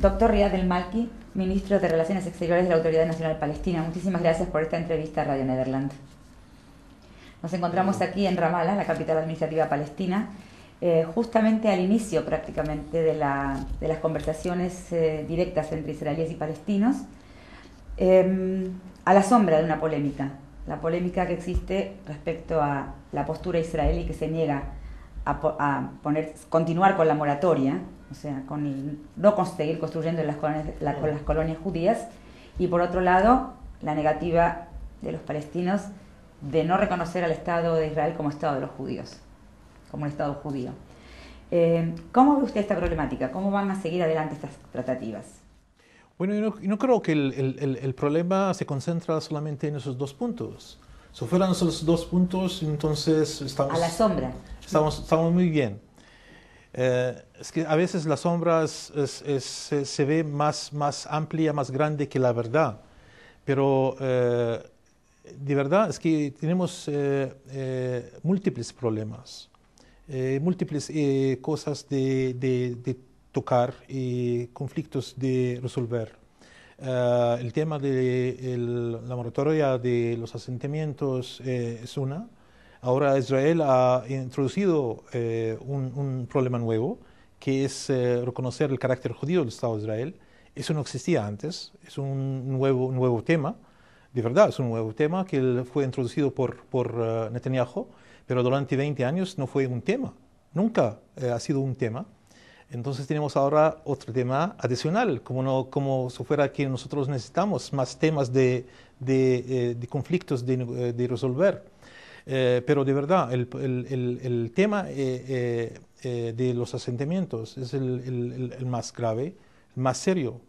Doctor Riyad El Malki, ministro de Relaciones Exteriores de la Autoridad Nacional Palestina. Muchísimas gracias por esta entrevista a Radio Nederland. Nos encontramos aquí en Ramallah, la capital administrativa palestina, eh, justamente al inicio prácticamente de, las conversaciones eh, directas entre israelíes y palestinos, em, a la sombra de una polémica, la polémica que existe respecto a la postura israelí que se niega a, a poner, continuar con la moratoria o sea, con no conseguir construyendo las colonias, con las colonias judías, y por otro lado, la negativa de los palestinos de no reconocer al Estado de Israel como Estado de los judíos, como un Estado judío. Eh, ¿Cómo ve usted esta problemática? ¿Cómo van a seguir adelante estas tratativas? Bueno, yo no, creo que el, problema se concentra solamente en esos dos puntos. Si fueran esos dos puntos, entonces estamos... A la sombra. Estamos, estamos muy bien. Eh, es que a veces la sombra se ve más, más amplia, más grande que la verdad. Pero eh, de verdad es que tenemos eh, múltiples problemas, múltiples cosas de, tocar y conflictos de resolver. el tema de la moratoria de los asentamientos es una. Ahora Israel ha introducido eh, un, problema nuevo, que es eh, reconocer el carácter judío del Estado de Israel. Eso no existía antes, es un nuevo, nuevo tema, de verdad es un nuevo tema que fue introducido por, por eh, Netanyahu, pero durante 20 años no fue un tema, nunca ha sido un tema. Entonces tenemos ahora otro tema adicional, como, no, como si fuera que nosotros necesitamos más temas de, de, conflictos de, de resolver. Eh, pero de verdad, el, el, el, tema eh, eh, de los asentamientos es el, más grave, el más serio,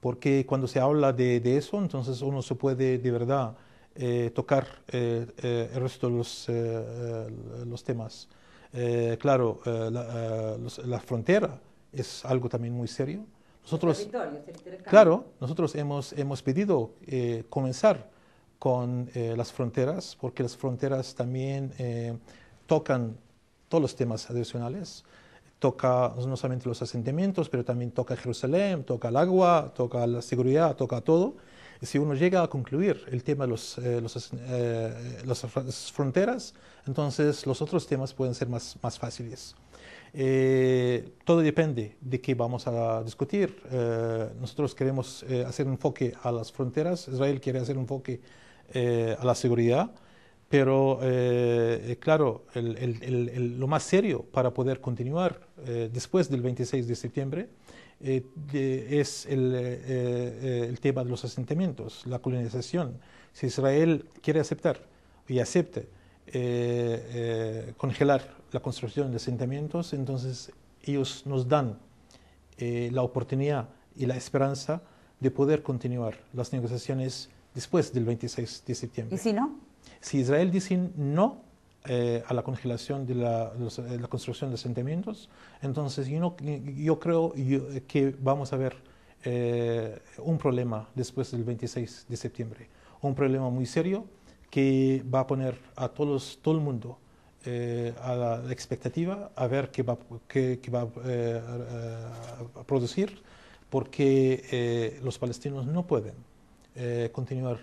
porque cuando se habla de, de eso, entonces uno se puede de verdad tocar el resto de los, los temas. claro, la, la, frontera es algo también muy serio. Nosotros, claro, nosotros hemos, hemos pedido comenzar con eh, las fronteras, porque las fronteras también eh, tocan todos los temas adicionales. Toca no solamente los asentamientos, pero también toca Jerusalén, toca el agua, toca la seguridad, toca todo. Y si uno llega a concluir el tema de los, eh, las fronteras, entonces los otros temas pueden ser más, más fáciles. todo depende de qué vamos a discutir. nosotros queremos hacer un enfoque a las fronteras, Israel quiere hacer un enfoque eh, a la seguridad, pero eh, eh, claro, lo más serio para poder continuar después del 26 de septiembre es el, tema de los asentamientos, la colonización. Si Israel quiere aceptar y acepte congelar la construcción de asentamientos, entonces ellos nos dan la oportunidad y la esperanza de poder continuar las negociaciones después del 26 de septiembre. ¿Y si no? Si Israel dice no eh, a la congelación de eh, la, construcción de asentamientos, entonces yo, creo que vamos a ver eh, un problema después del 26 de septiembre, un problema muy serio que va a poner a todo el mundo a la expectativa a ver qué va a producir, porque los palestinos no pueden eh, continuar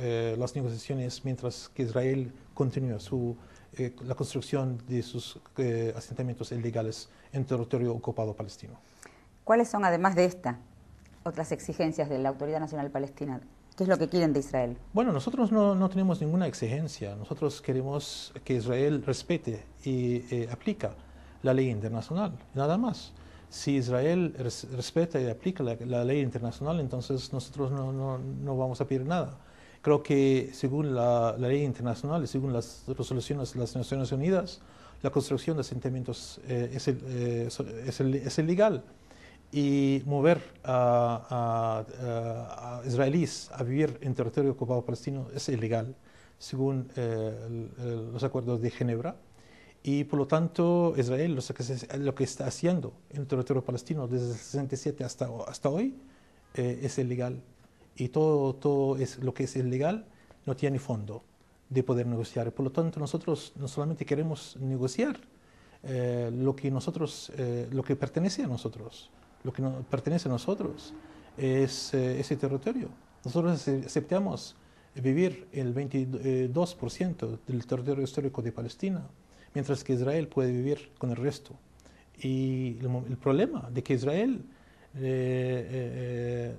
eh, las negociaciones mientras que Israel continúa su, eh, la construcción de sus asentamientos ilegales en territorio ocupado palestino. ¿Cuáles son, además de esta, otras exigencias de la Autoridad Nacional Palestina? ¿Qué es lo que quieren de Israel? Bueno, nosotros no, no tenemos ninguna exigencia. Nosotros queremos que Israel respete y aplica la ley internacional, nada más si Israel respeta y aplica la, ley internacional, entonces nosotros no, no, no, vamos a pedir nada. Creo que según la, ley internacional y según las resoluciones de las Naciones Unidas, la construcción de asentamientos eh, es, eh, es, es, ilegal. Y mover a, a, a, israelíes a vivir en territorio ocupado palestino es ilegal, según eh, los acuerdos de Ginebra. Y por lo tanto, Israel, lo que, está haciendo en el territorio palestino desde el 67 hasta, hasta hoy, eh, es ilegal. Y todo, todo es, lo que es ilegal no tiene fondo de poder negociar. Por lo tanto, nosotros no solamente queremos negociar eh, lo, que nosotros, eh, lo que pertenece a nosotros, lo que pertenece a nosotros es ese territorio. Nosotros aceptamos vivir el 22% del territorio histórico de Palestina mientras que Israel puede vivir con el resto. Y el, problema de que Israel, eh, eh, eh,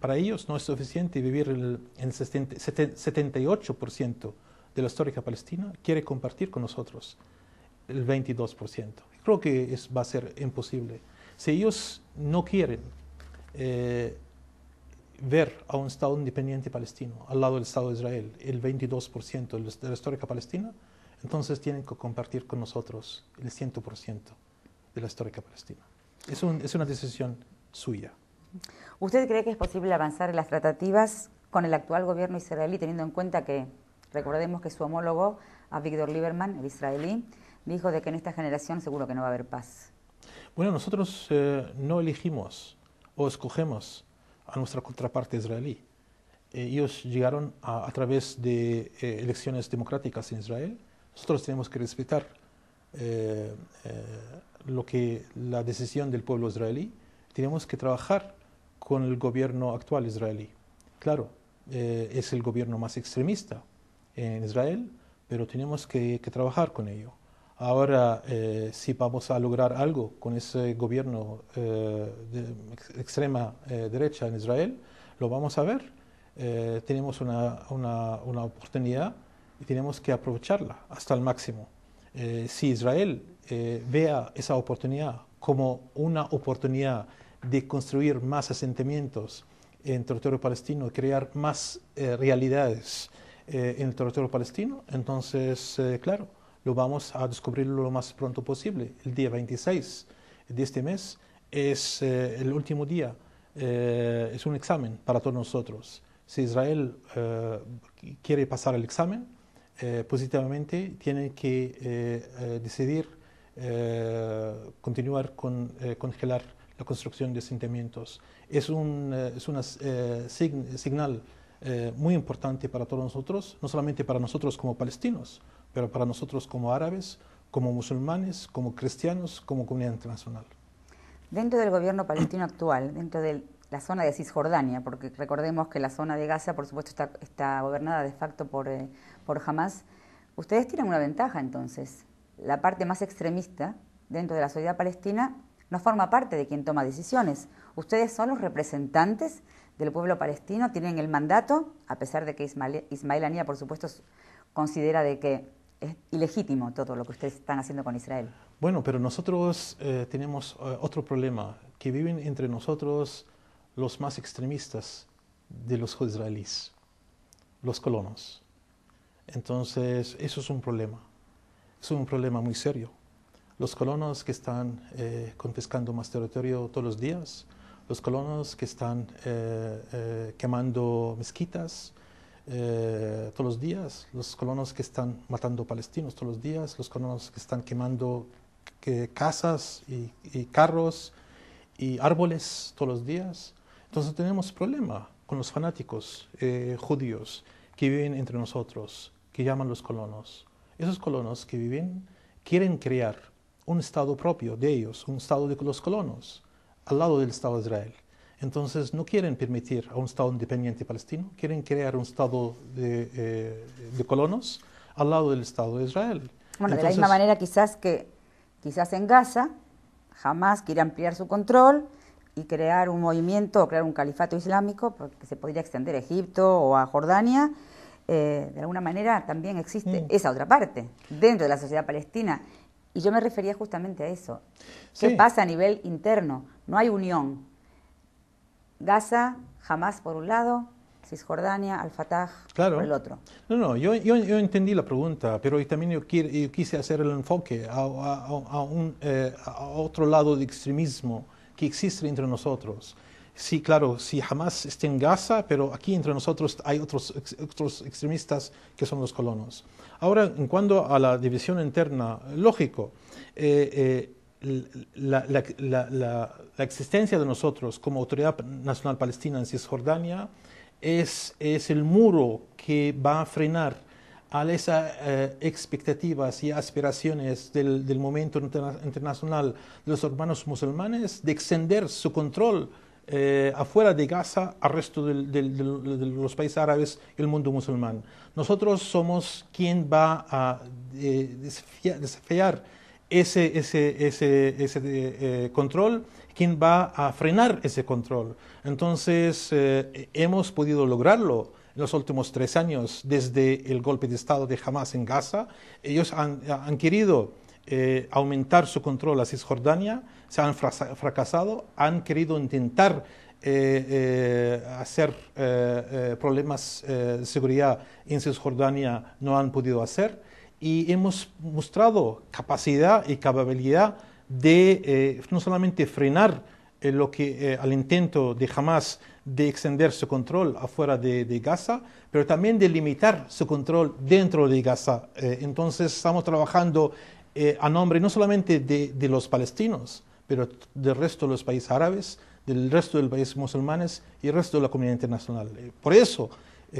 para ellos no es suficiente vivir el, el 78% de la histórica palestina, quiere compartir con nosotros el 22%. Creo que es, va a ser imposible. Si ellos no quieren ver a un Estado independiente palestino al lado del Estado de Israel, el 22% de la histórica palestina, entonces tienen que compartir con nosotros el 100% de la histórica palestina. Es, una decisión suya. ¿Usted cree que es posible avanzar en las tratativas con el actual gobierno israelí, teniendo en cuenta que, recordemos que su homólogo, Víctor Lieberman, el israelí, dijo de que en esta generación seguro que no va a haber paz? Bueno, nosotros eh, no elegimos o escogemos a nuestra contraparte israelí. Eh, ellos llegaron a, través de eh, elecciones democráticas en Israel nosotros tenemos que respetar eh, eh, lo que la decisión del pueblo israelí, tenemos que trabajar con el gobierno actual israelí. Claro, eh, es el gobierno más extremista en Israel, pero tenemos que, trabajar con ello. Ahora, si vamos a lograr algo con ese gobierno de extrema derecha en Israel, lo vamos a ver. tenemos una, una, una oportunidad y tenemos que aprovecharla hasta el máximo. Eh, si Israel eh, vea esa oportunidad como una oportunidad de construir más asentamientos en territorio palestino, crear más eh, realidades en el territorio palestino, entonces, claro, lo vamos a descubrir lo más pronto posible. El día 26 de este mes es el último día, es un examen para todos nosotros. Si Israel quiere pasar el examen, eh, positivamente tienen que eh, eh, decidir continuar con congelar la construcción de asentamientos. Es un es una, señal signal muy importante para todos nosotros, no solamente para nosotros como palestinos, pero para nosotros como árabes, como musulmanes, como cristianos, como comunidad internacional. Dentro del gobierno palestino actual, dentro del la zona de Cisjordania, porque recordemos que la zona de Gaza, por supuesto, está, está gobernada de facto por, eh, por Hamas, ustedes tienen una ventaja entonces. La parte más extremista dentro de la sociedad palestina no forma parte de quien toma decisiones. Ustedes son los representantes del pueblo palestino, tienen el mandato, a pesar de que Ismael, Anía, por supuesto, considera de que es ilegítimo todo lo que ustedes están haciendo con Israel. Bueno, pero nosotros eh, tenemos eh, otro problema, que viven entre nosotros los más extremistas de los israelíes, los colonos. Entonces, eso es un problema, es un problema muy serio. Los colonos que están eh, confiscando más territorio todos los días, los colonos que están eh, eh, quemando mezquitas todos los días, los colonos que están matando palestinos todos los días, los colonos que están quemando casas y carros y árboles todos los días entonces tenemos problema con los fanáticos eh, judíos que viven entre nosotros, que llaman los colonos. Esos colonos que viven quieren crear un Estado propio de ellos, un Estado de los colonos, al lado del Estado de Israel. Entonces no quieren permitir a un Estado independiente palestino, quieren crear un Estado de, eh, colonos al lado del Estado de Israel. Bueno, de la misma manera quizás que quizás en Gaza jamás quiere ampliar su control, y crear un movimiento o crear un califato islámico porque se podría extender a Egipto o a Jordania, eh, de alguna manera también existe esa otra parte dentro de la sociedad palestina. Y yo me refería justamente a eso. ¿Qué pasa a nivel interno? No hay unión. Gaza, Hamas por un lado, Cisjordania, Al-Fatah por el otro. No, no, yo, yo, entendí la pregunta, pero también yo, quise hacer el enfoque a, a, un, eh, a otro lado de extremismo que existe entre nosotros. Sí, claro, si jamás esté en Gaza, pero aquí entre nosotros hay otros, otros extremistas que son los colonos. Ahora, en cuanto a la división interna, lógico, eh, eh, la, existencia de nosotros como Autoridad Nacional Palestina en Cisjordania es, es el muro que va a frenar a esas eh, expectativas y aspiraciones del, momento internacional de los hermanos musulmanes de extender su control eh, afuera de Gaza al resto de los países árabes y el mundo musulmán. Nosotros somos quien va a eh, desafiar ese, ese, ese, ese control, quien va a frenar ese control. Entonces, hemos podido lograrlo los últimos tres años, desde el golpe de Estado de Hamas en Gaza, ellos han, querido eh, aumentar su control a Cisjordania, se han fracasado, han querido intentar eh, eh, hacer problemas de seguridad en Cisjordania, no han podido hacer, y hemos mostrado capacidad y capacidad de no solamente frenar eh, lo que, eh, al intento de Hamas de extender su control afuera de, Gaza, pero también de limitar su control dentro de Gaza. Eh, entonces estamos trabajando a nombre no solamente de, los palestinos, pero del resto de los países árabes, del resto de los países musulmanes y el resto de la comunidad internacional. por eso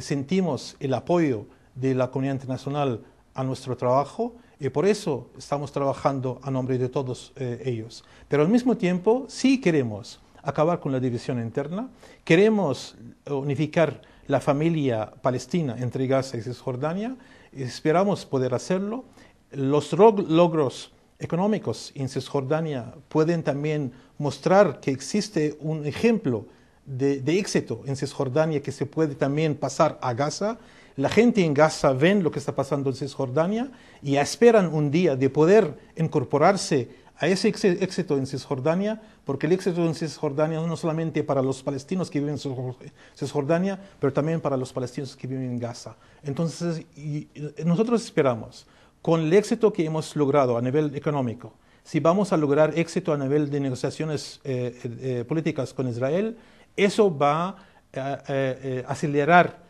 sentimos el apoyo de la comunidad internacional a nuestro trabajo y por eso estamos trabajando a nombre de todos eh, ellos. Pero al mismo tiempo, sí queremos acabar con la división interna, queremos unificar la familia palestina entre Gaza y Cisjordania, esperamos poder hacerlo. Los logros económicos en Cisjordania pueden también mostrar que existe un ejemplo de, de éxito en Cisjordania que se puede también pasar a Gaza la gente en Gaza ven lo que está pasando en Cisjordania y esperan un día de poder incorporarse a ese éxito en Cisjordania, porque el éxito en Cisjordania no solamente para los palestinos que viven en Cisjordania, pero también para los palestinos que viven en Gaza. Entonces, nosotros esperamos, con el éxito que hemos logrado a nivel económico, si vamos a lograr éxito a nivel de negociaciones eh, eh, eh, políticas con Israel, eso va a acelerar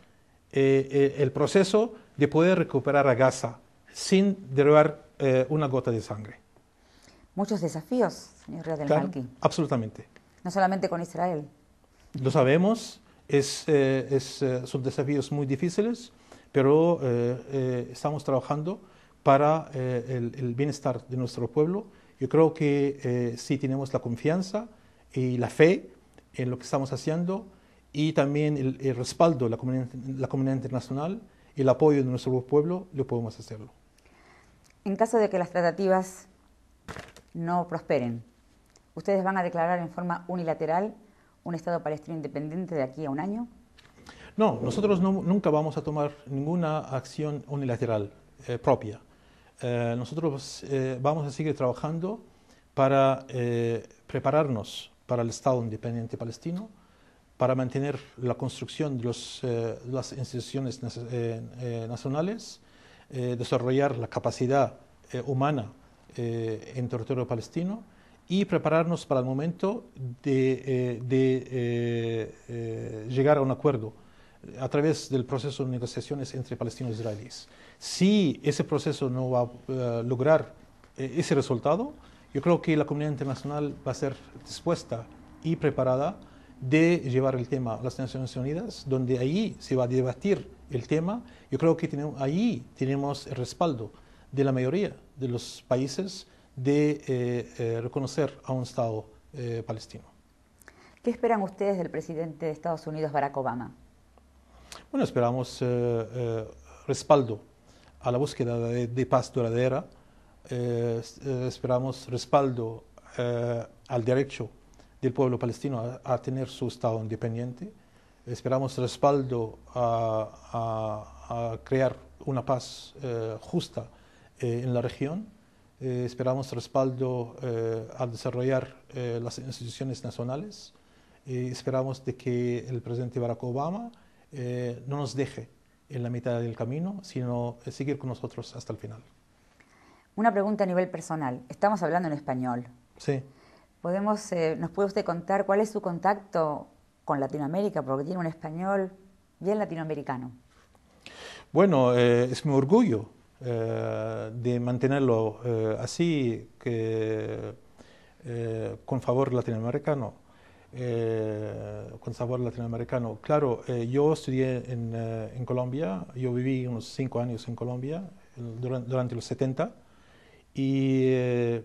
eh, eh, el proceso de poder recuperar a Gaza sin derribar eh, una gota de sangre. Muchos desafíos, señor Río del Absolutamente. No solamente con Israel. Lo sabemos, es, son desafíos muy difíciles, pero estamos trabajando para el, el, bienestar de nuestro pueblo. Yo creo que sí tenemos la confianza y la fe en lo que estamos haciendo y también el, respaldo de la comunidad, la comunidad internacional, el apoyo de nuestro pueblo, lo podemos hacerlo. En caso de que las tratativas no prosperen, ¿ustedes van a declarar en forma unilateral un Estado palestino independiente de aquí a un año? No, nosotros nunca vamos a tomar ninguna acción unilateral eh, propia. Eh, nosotros eh, vamos a seguir trabajando para prepararnos para el Estado independiente palestino, para mantener la construcción de eh, las instituciones eh, eh, nacionales, desarrollar la capacidad humana en territorio palestino y prepararnos para el momento de, llegar a un acuerdo a través del proceso de negociaciones entre palestinos e israelíes. Si ese proceso no va a lograr ese resultado, yo creo que la comunidad internacional va a ser dispuesta y preparada de llevar el tema a las Naciones Unidas, donde ahí se va a debatir el tema. Yo creo que tenemos, ahí tenemos el respaldo de la mayoría de los países de eh, eh, reconocer a un Estado eh, palestino. ¿Qué esperan ustedes del presidente de Estados Unidos, Barack Obama? Bueno, esperamos respaldo a la búsqueda de paz duradera, esperamos respaldo al derecho del pueblo palestino a, tener su Estado independiente. Esperamos respaldo a, crear una paz eh, justa eh, en la región. Eh, esperamos respaldo a desarrollar las instituciones nacionales. esperamos de que el presidente Barack Obama no nos deje en la mitad del camino, sino seguir con nosotros hasta el final. Una pregunta a nivel personal. Estamos hablando en español. Sí. Podemos, eh, ¿Nos puede usted contar cuál es su contacto con Latinoamérica? Porque tiene un español bien latinoamericano. Bueno, eh, es mi orgullo eh, de mantenerlo así, que, con favor latinoamericano. con sabor latinoamericano. Claro, yo estudié en, Colombia, yo viví unos cinco años en Colombia durante, durante los 70 y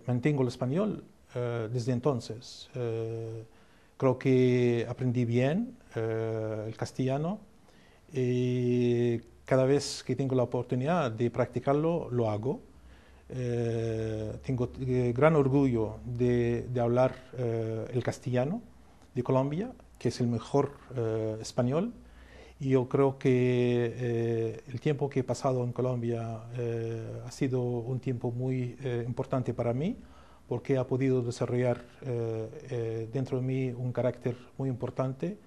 mantengo el español eh, desde entonces. Eh, creo que aprendí bien eh, el castellano y cada vez que tengo la oportunidad de practicarlo, lo hago. tengo gran orgullo de, hablar el castellano de Colombia, que es el mejor español. Y yo creo que el tiempo que he pasado en Colombia ha sido un tiempo muy importante para mí porque ha podido desarrollar eh, eh, dentro de mí un carácter muy importante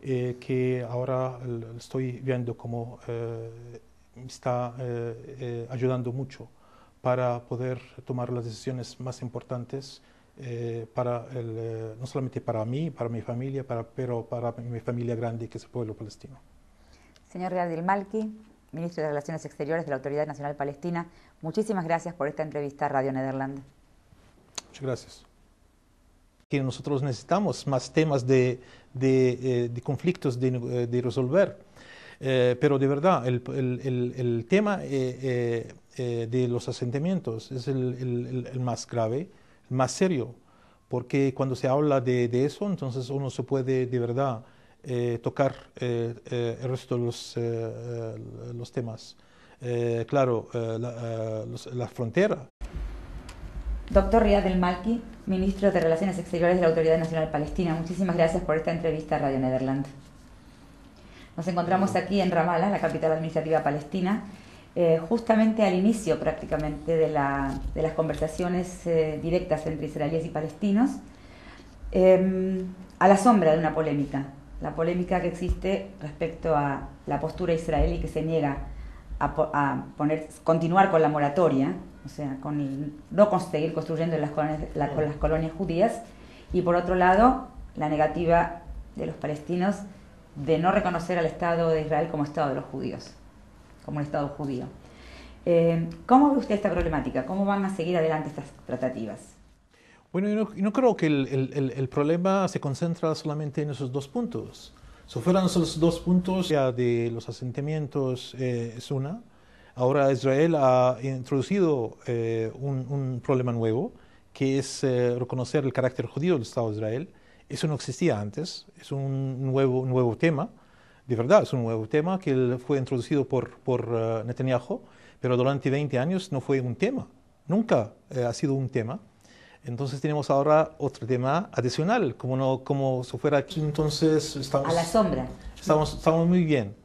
eh, que ahora estoy viendo cómo está ayudando mucho para poder tomar las decisiones más importantes para no solamente para mí, para mi familia, para, pero para mi familia grande que es el pueblo palestino. Señor Gardil Malki, ministro de Relaciones Exteriores de la Autoridad Nacional Palestina, muchísimas gracias por esta entrevista a Radio Nederland. Muchas gracias. Que nosotros necesitamos más temas de, eh, conflictos de, eh, resolver. Eh, pero de verdad, el, tema de los asentamientos es el, más grave, el más serio, porque cuando se habla de, eso, entonces uno se puede de verdad tocar el resto de los, los temas. claro, la, frontera Doctor Riyad El Malki, ministro de Relaciones Exteriores de la Autoridad Nacional Palestina, muchísimas gracias por esta entrevista a Radio Nederland. Nos encontramos aquí en Ramallah, la capital administrativa palestina, eh, justamente al inicio prácticamente de, las conversaciones eh, directas entre israelíes y palestinos, em, a la sombra de una polémica, la polémica que existe respecto a la postura israelí que se niega a, a poner, continuar con la moratoria o sea, con no conseguir construyendo las colonias, las colonias judías, y por otro lado, la negativa de los palestinos de no reconocer al Estado de Israel como Estado de los judíos, como un Estado judío. Eh, ¿Cómo ve usted esta problemática? ¿Cómo van a seguir adelante estas tratativas? Bueno, yo no, creo que el, problema se concentra solamente en esos dos puntos. Si fueran esos dos puntos ya de los asentamientos, eh, es una, Ahora Israel ha introducido eh, un, problema nuevo, que es eh, reconocer el carácter judío del Estado de Israel. Eso no existía antes, es un nuevo, nuevo tema, de verdad es un nuevo tema que fue introducido por, por eh, Netanyahu, pero durante 20 años no fue un tema, nunca ha sido un tema. Entonces tenemos ahora otro tema adicional, como, no, como si fuera aquí entonces estamos... A la sombra. Estamos, estamos muy bien.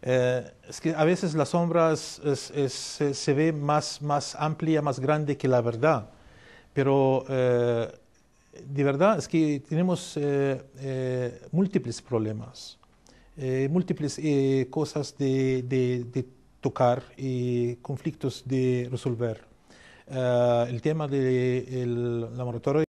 Eh, es que a veces la sombra se ve más, más amplia, más grande que la verdad. Pero eh, de verdad es que tenemos eh, múltiples problemas, múltiples cosas de, tocar y conflictos de resolver. el tema de el,